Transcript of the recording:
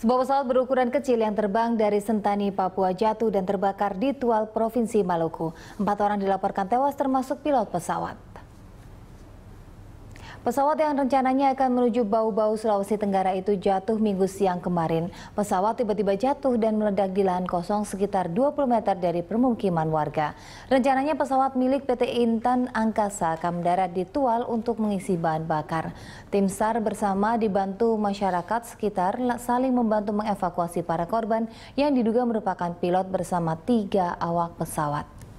Sebuah pesawat berukuran kecil yang terbang dari Sentani, Papua jatuh dan terbakar di Tual, Provinsi Maluku. Empat orang dilaporkan tewas termasuk pilot pesawat. Pesawat yang rencananya akan menuju Bau-Bau Sulawesi Tenggara itu jatuh minggu siang kemarin. Pesawat tiba-tiba jatuh dan meledak di lahan kosong sekitar 20 meter dari permukiman warga. Rencananya pesawat milik PT Intan Angkasa akan mendarat di Tual untuk mengisi bahan bakar. Tim SAR bersama dibantu masyarakat sekitar saling membantu mengevakuasi para korban yang diduga merupakan pilot bersama tiga awak pesawat.